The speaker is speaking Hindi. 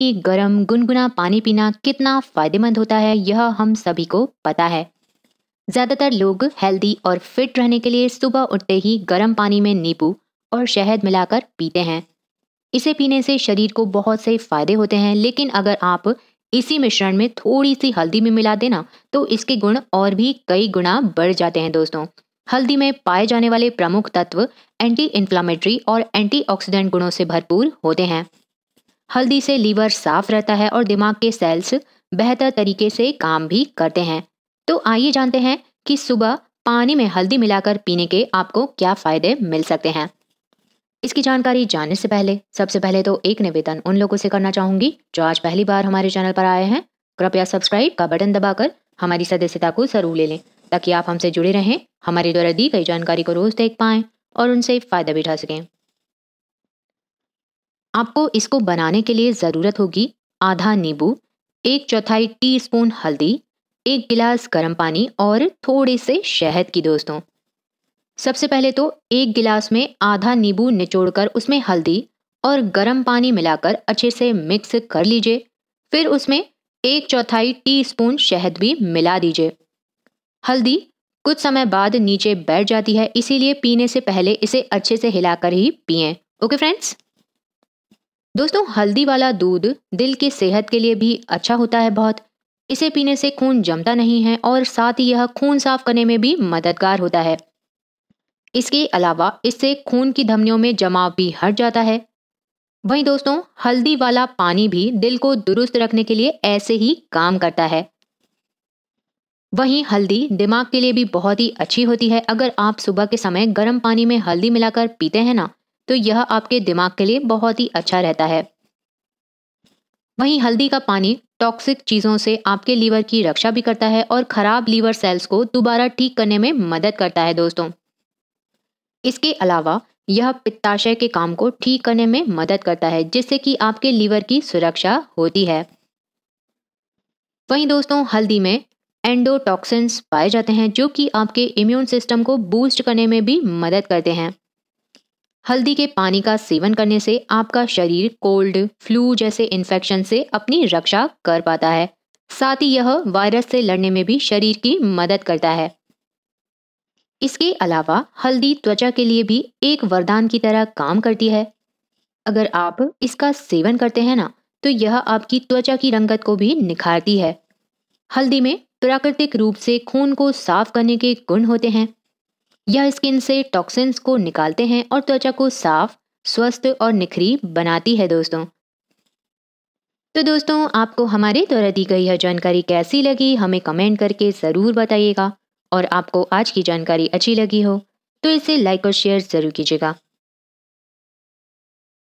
कि गर्म गुनगुना पानी पीना कितना फायदेमंद होता है यह हम सभी को पता है ज़्यादातर लोग हेल्दी और फिट रहने के लिए सुबह उठते ही गर्म पानी में नींबू और शहद मिलाकर पीते हैं इसे पीने से शरीर को बहुत से फायदे होते हैं लेकिन अगर आप इसी मिश्रण में थोड़ी सी हल्दी भी मिला देना तो इसके गुण और भी कई गुना बढ़ जाते हैं दोस्तों हल्दी में पाए जाने वाले प्रमुख तत्व एंटी इन्फ्लामेटरी और एंटीऑक्सीडेंट गुणों से भरपूर होते हैं हल्दी से लीवर साफ रहता है और दिमाग के सेल्स बेहतर तरीके से काम भी करते हैं तो आइए जानते हैं कि सुबह पानी में हल्दी मिलाकर पीने के आपको क्या फ़ायदे मिल सकते हैं इसकी जानकारी जानने से पहले सबसे पहले तो एक निवेदन उन लोगों से करना चाहूंगी जो आज पहली बार हमारे चैनल पर आए हैं कृपया सब्सक्राइब का बटन दबाकर हमारी सदस्यता को ज़रूर ले लें ताकि आप हमसे जुड़े रहें हमारे द्वारा दी गई जानकारी को रोज़ देख पाएं और उनसे फ़ायदा भी उठा सकें आपको इसको बनाने के लिए ज़रूरत होगी आधा नींबू एक चौथाई टीस्पून हल्दी एक गिलास गर्म पानी और थोड़े से शहद की दोस्तों सबसे पहले तो एक गिलास में आधा नींबू निचोड़कर उसमें हल्दी और गर्म पानी मिलाकर अच्छे से मिक्स कर लीजिए फिर उसमें एक चौथाई टीस्पून शहद भी मिला दीजिए हल्दी कुछ समय बाद नीचे बैठ जाती है इसीलिए पीने से पहले इसे अच्छे से हिलाकर ही पिए ओके फ्रेंड्स दोस्तों हल्दी वाला दूध दिल की सेहत के लिए भी अच्छा होता है बहुत इसे पीने से खून जमता नहीं है और साथ ही यह खून साफ करने में भी मददगार होता है इसके अलावा इससे खून की धमनियों में जमाव भी हट जाता है वहीं दोस्तों हल्दी वाला पानी भी दिल को दुरुस्त रखने के लिए ऐसे ही काम करता है वहीं हल्दी दिमाग के लिए भी बहुत ही अच्छी होती है अगर आप सुबह के समय गर्म पानी में हल्दी मिलाकर पीते हैं ना तो यह आपके दिमाग के लिए बहुत ही अच्छा रहता है वहीं हल्दी का पानी टॉक्सिक चीज़ों से आपके लीवर की रक्षा भी करता है और ख़राब लीवर सेल्स को दोबारा ठीक करने में मदद करता है दोस्तों इसके अलावा यह पित्ताशय के काम को ठीक करने में मदद करता है जिससे कि आपके लीवर की सुरक्षा होती है वहीं दोस्तों हल्दी में एंडोटॉक्सिन्स पाए जाते हैं जो कि आपके इम्यून सिस्टम को बूस्ट करने में भी मदद करते हैं हल्दी के पानी का सेवन करने से आपका शरीर कोल्ड फ्लू जैसे इन्फेक्शन से अपनी रक्षा कर पाता है साथ ही यह वायरस से लड़ने में भी शरीर की मदद करता है इसके अलावा हल्दी त्वचा के लिए भी एक वरदान की तरह काम करती है अगर आप इसका सेवन करते हैं ना तो यह आपकी त्वचा की रंगत को भी निखारती है हल्दी में प्राकृतिक रूप से खून को साफ करने के गुण होते हैं यह स्किन से टॉक्सिन्स को निकालते हैं और त्वचा को साफ स्वस्थ और निखरी बनाती है दोस्तों तो दोस्तों आपको हमारे द्वारा दी गई यह जानकारी कैसी लगी हमें कमेंट करके ज़रूर बताइएगा और आपको आज की जानकारी अच्छी लगी हो तो इसे लाइक और शेयर ज़रूर कीजिएगा